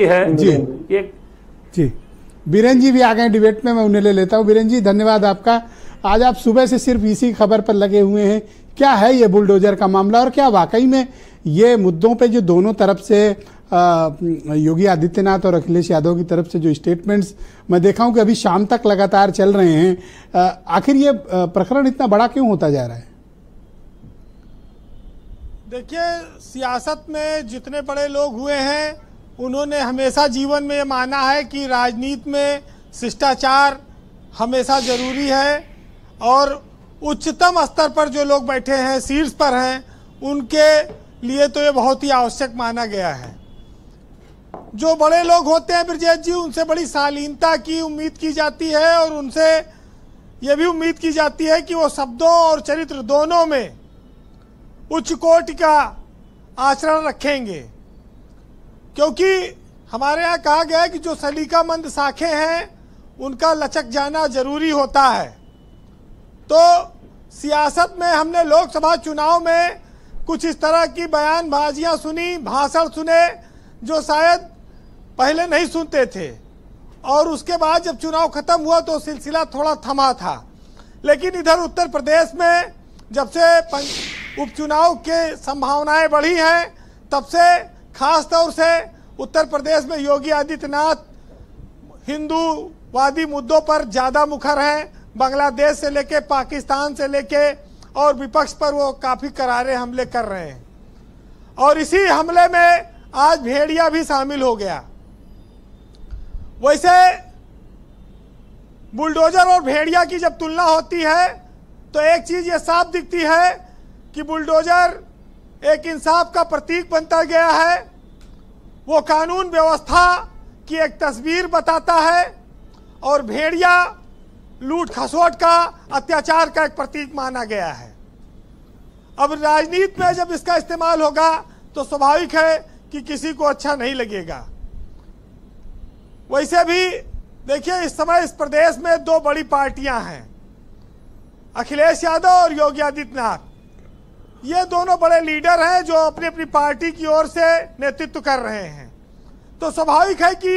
है जी जी बीरेन जी भी आ गए डिबेट में मैं उन्हें ले लेता हूँ बीरेन जी धन्यवाद आपका आज आप सुबह से सिर्फ इसी खबर पर लगे हुए हैं क्या है ये बुलडोजर का मामला और क्या वाकई में ये मुद्दों पे जो दोनों तरफ से आ, योगी आदित्यनाथ और अखिलेश यादव की तरफ से जो स्टेटमेंट्स मैं देखा हूँ कि अभी शाम तक लगातार चल रहे हैं आखिर ये प्रकरण इतना बड़ा क्यों होता जा रहा है देखिए सियासत में जितने बड़े लोग हुए हैं उन्होंने हमेशा जीवन में ये माना है कि राजनीति में शिष्टाचार हमेशा ज़रूरी है और उच्चतम स्तर पर जो लोग बैठे हैं शीर्ष पर हैं उनके लिए तो ये बहुत ही आवश्यक माना गया है जो बड़े लोग होते हैं ब्रजेश जी उनसे बड़ी शालीनता की उम्मीद की जाती है और उनसे ये भी उम्मीद की जाती है कि वो शब्दों और चरित्र दोनों में उच्च कोट का आचरण रखेंगे क्योंकि हमारे यहाँ कहा गया है कि जो सलीकामंद शाखें हैं उनका लचक जाना जरूरी होता है तो सियासत में हमने लोकसभा चुनाव में कुछ इस तरह की बयानबाजियाँ सुनी भाषण सुने जो शायद पहले नहीं सुनते थे और उसके बाद जब चुनाव खत्म हुआ तो सिलसिला थोड़ा थमा था लेकिन इधर उत्तर प्रदेश में जब से उपचुनाव के संभावनाएं बढ़ी हैं तब से खास तौर से उत्तर प्रदेश में योगी आदित्यनाथ हिंदूवादी मुद्दों पर ज़्यादा मुखर हैं बांग्लादेश से लेके पाकिस्तान से लेके और विपक्ष पर वो काफ़ी करारे हमले कर रहे हैं और इसी हमले में आज भेड़िया भी शामिल हो गया वैसे बुलडोजर और भेड़िया की जब तुलना होती है तो एक चीज़ ये साफ दिखती है कि बुलडोजर एक इंसाफ का प्रतीक बनता गया है वो कानून व्यवस्था की एक तस्वीर बताता है और भेड़िया लूट खसोट का अत्याचार का एक प्रतीक माना गया है अब राजनीति में जब इसका इस्तेमाल होगा तो स्वाभाविक है कि किसी को अच्छा नहीं लगेगा वैसे भी देखिए इस समय इस प्रदेश में दो बड़ी पार्टियां हैं अखिलेश यादव और योगी आदित्यनाथ ये दोनों बड़े लीडर हैं जो अपनी अपनी पार्टी की ओर से नेतृत्व कर रहे हैं तो स्वाभाविक है कि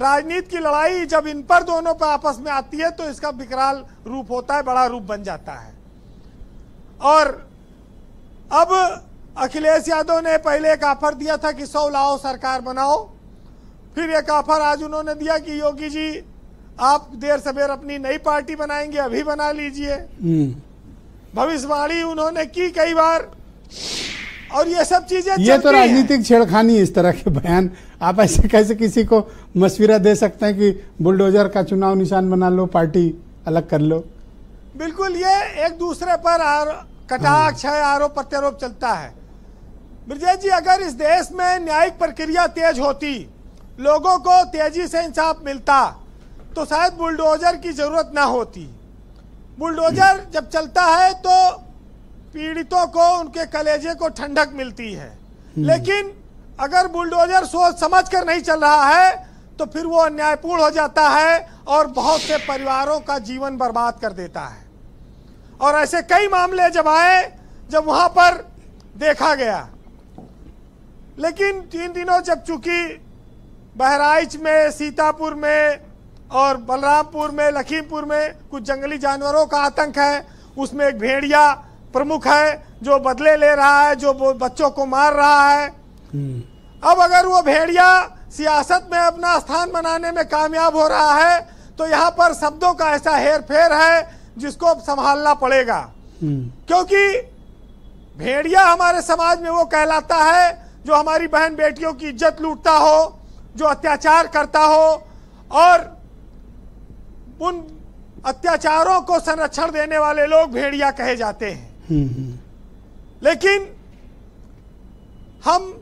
राजनीति की लड़ाई जब इन पर दोनों पर आपस में आती है तो इसका विकराल रूप होता है बड़ा रूप बन जाता है और अब अखिलेश यादव ने पहले एक ऑफर दिया था कि सौ लाओ सरकार बनाओ फिर एक ऑफर आज उन्होंने दिया कि योगी जी आप देर सवेर अपनी नई पार्टी बनाएंगे अभी बना लीजिए हम्म। भविष्यवाणी उन्होंने की कई बार और ये सब चीजें ये तो राजनीतिक छेड़खानी इस तरह के बयान आप ऐसे कैसे किसी को मशविरा दे सकते हैं कि बुलडोजर का चुनाव निशान बना लो पार्टी अलग कर लो बिल्कुल ये एक दूसरे पर कटाक्ष हाँ। है आरोप प्रत्यारोप चलता है ब्रजेश जी अगर इस देश में न्यायिक प्रक्रिया तेज होती लोगों को तेजी से इंसाफ मिलता तो शायद बुलडोजर की जरूरत ना होती बुलडोजर जब चलता है तो पीड़ितों को उनके कलेजे को ठंडक मिलती है हम्म। लेकिन अगर बुलडोजर सोच समझ कर नहीं चल रहा है तो फिर वो अन्यायपूर्ण हो जाता है और बहुत से परिवारों का जीवन बर्बाद कर देता है और ऐसे कई मामले जब आए जब वहां पर देखा गया लेकिन तीन दिनों जब चूंकि बहराइच में सीतापुर में और बलरामपुर में लखीमपुर में कुछ जंगली जानवरों का आतंक है उसमें एक भेड़िया प्रमुख है जो बदले ले रहा है जो बच्चों को मार रहा है हम्म। अब अगर वो भेड़िया सियासत में अपना स्थान बनाने में कामयाब हो रहा है तो यहाँ पर शब्दों का ऐसा हेर फेर है जिसको संभालना पड़ेगा हम्म। क्योंकि भेड़िया हमारे समाज में वो कहलाता है जो हमारी बहन बेटियों की इज्जत लूटता हो जो अत्याचार करता हो और उन अत्याचारों को संरक्षण देने वाले लोग भेड़िया कहे जाते हैं हम्म, हम्म। लेकिन हम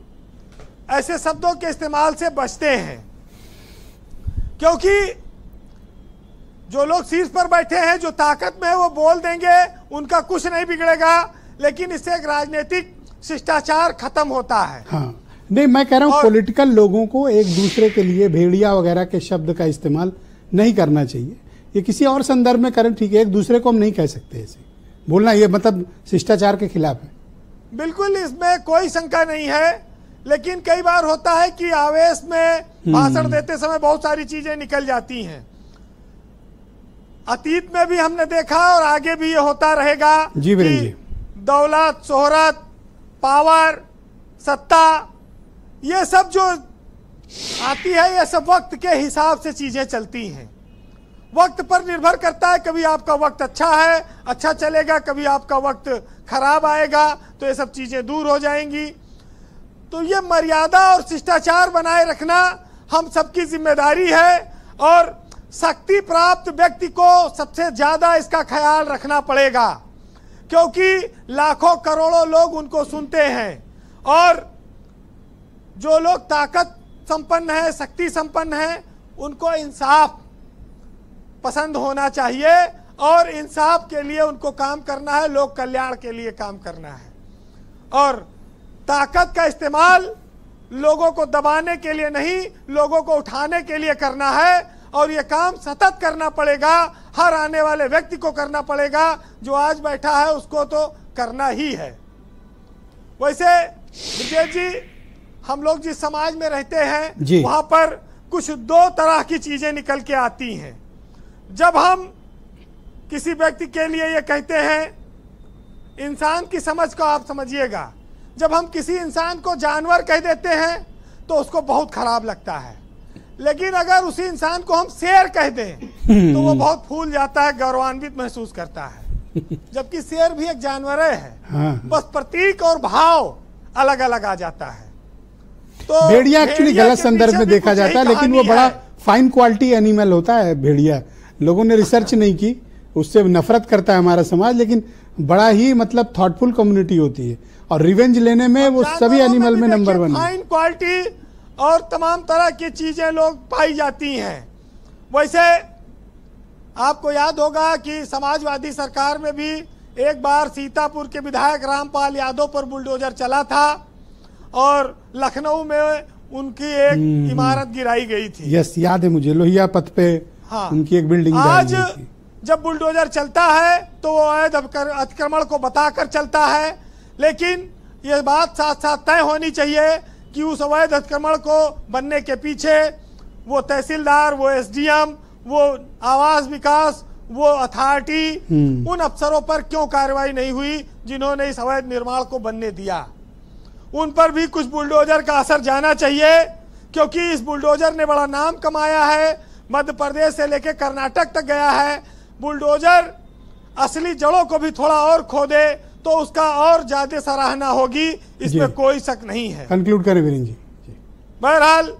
ऐसे शब्दों के इस्तेमाल से बचते हैं क्योंकि जो लोग शीर्ष पर बैठे हैं जो ताकत में है वो बोल देंगे उनका कुछ नहीं बिगड़ेगा लेकिन इससे एक राजनीतिक शिष्टाचार खत्म होता है हाँ। नहीं मैं कह रहा हूँ पॉलिटिकल लोगों को एक दूसरे के लिए भेड़िया वगैरह के शब्द का इस्तेमाल नहीं करना चाहिए ये किसी और संदर्भ में करें ठीक है एक दूसरे को हम नहीं कह सकते ऐसे बोलना ये मतलब शिष्टाचार के खिलाफ है बिल्कुल इसमें कोई शंका नहीं है लेकिन कई बार होता है कि आवेश में हम्म। भाषण देते समय बहुत सारी चीजें निकल जाती हैं अतीत में भी हमने देखा और आगे भी ये होता रहेगा जी जी दौलत शोहरत पावर सत्ता ये सब जो आती है ये सब वक्त के हिसाब से चीजें चलती हैं वक्त पर निर्भर करता है कभी आपका वक्त अच्छा है अच्छा चलेगा कभी आपका वक्त खराब आएगा तो ये सब चीज़ें दूर हो जाएंगी तो ये मर्यादा और शिष्टाचार बनाए रखना हम सबकी जिम्मेदारी है और शक्ति प्राप्त व्यक्ति को सबसे ज़्यादा इसका ख्याल रखना पड़ेगा क्योंकि लाखों करोड़ों लोग उनको सुनते हैं और जो लोग ताकत संपन्न है शक्ति संपन्न है उनको इंसाफ पसंद होना चाहिए और इंसाफ के लिए उनको काम करना है लोक कल्याण के लिए काम करना है और ताकत का इस्तेमाल लोगों को दबाने के लिए नहीं लोगों को उठाने के लिए करना है और ये काम सतत करना पड़ेगा हर आने वाले व्यक्ति को करना पड़ेगा जो आज बैठा है उसको तो करना ही है वैसे विजय जी हम लोग जिस समाज में रहते हैं वहां पर कुछ दो तरह की चीजें निकल के आती हैं जब हम किसी व्यक्ति के लिए ये कहते हैं इंसान की समझ को आप समझिएगा जब हम किसी इंसान को जानवर कह देते हैं तो उसको बहुत खराब लगता है लेकिन अगर उसी इंसान को हम शेर कह दें तो वो बहुत फूल जाता है गौरवान्वित महसूस करता है जबकि शेर भी एक जानवर है हाँ, हाँ। बस प्रतीक और भाव अलग अलग आ जाता है तो भेड़िया एक्चुअली गलत संदर्भ में देखा जाता है लेकिन वो बड़ा फाइन क्वालिटी एनिमल होता है भेड़िया लोगों ने रिसर्च नहीं की उससे नफरत करता है हमारा समाज लेकिन बड़ा ही मतलब थॉटफुल कम्युनिटी होती है और रिवेंज लेने में वो सभी एनिमल में नंबर वन फाइन क्वालिटी और तमाम तरह की चीज़ें लोग पाई जाती हैं वैसे आपको याद होगा कि समाजवादी सरकार में भी एक बार सीतापुर के विधायक रामपाल यादव पर बुलडोजर चला था और लखनऊ में उनकी एक हम्म, हम्म। इमारत गिराई गई थी यस याद है मुझे लोहिया पथ पे हाँ उनकी एक बिल्डिंग आज जब बुलडोजर चलता है तो वो अवैध अतिक्रमण को बताकर चलता है लेकिन ये बात साथ साथ तय होनी चाहिए कि उस अवैध अतिक्रमण को बनने के पीछे वो तहसीलदार वो एसडीएम वो आवास विकास वो अथॉरिटी हम्म। उन अफसरों पर क्यों कार्रवाई नहीं हुई जिन्होंने इस अवैध निर्माण को बनने दिया उन पर भी कुछ बुलडोजर का असर जाना चाहिए क्योंकि इस बुलडोजर ने बड़ा नाम कमाया है मध्य प्रदेश से लेकर कर्नाटक तक गया है बुलडोजर असली जड़ों को भी थोड़ा और खोदे तो उसका और ज्यादा सराहना होगी इसमें कोई शक नहीं है कंक्लूड करें वीरेंद्र जी, जी। बहरहाल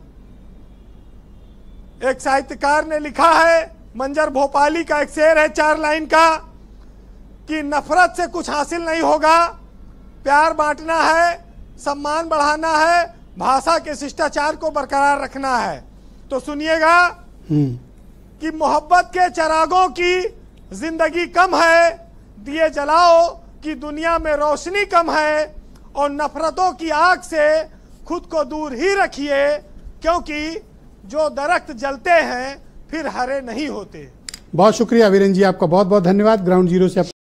एक साहित्यकार ने लिखा है मंजर भोपाली का एक शेर है चार लाइन का कि नफरत से कुछ हासिल नहीं होगा प्यार बांटना है सम्मान बढ़ाना है भाषा के शिष्टाचार को बरकरार रखना है तो सुनिएगा हम्म। कि मोहब्बत के चरागों की जिंदगी कम है दिए जलाओ कि दुनिया में रोशनी कम है और नफरतों की आग से खुद को दूर ही रखिए क्योंकि जो दरख्त जलते हैं फिर हरे नहीं होते बहुत शुक्रिया वीरेन जी आपका बहुत बहुत धन्यवाद ग्राउंड जीरो से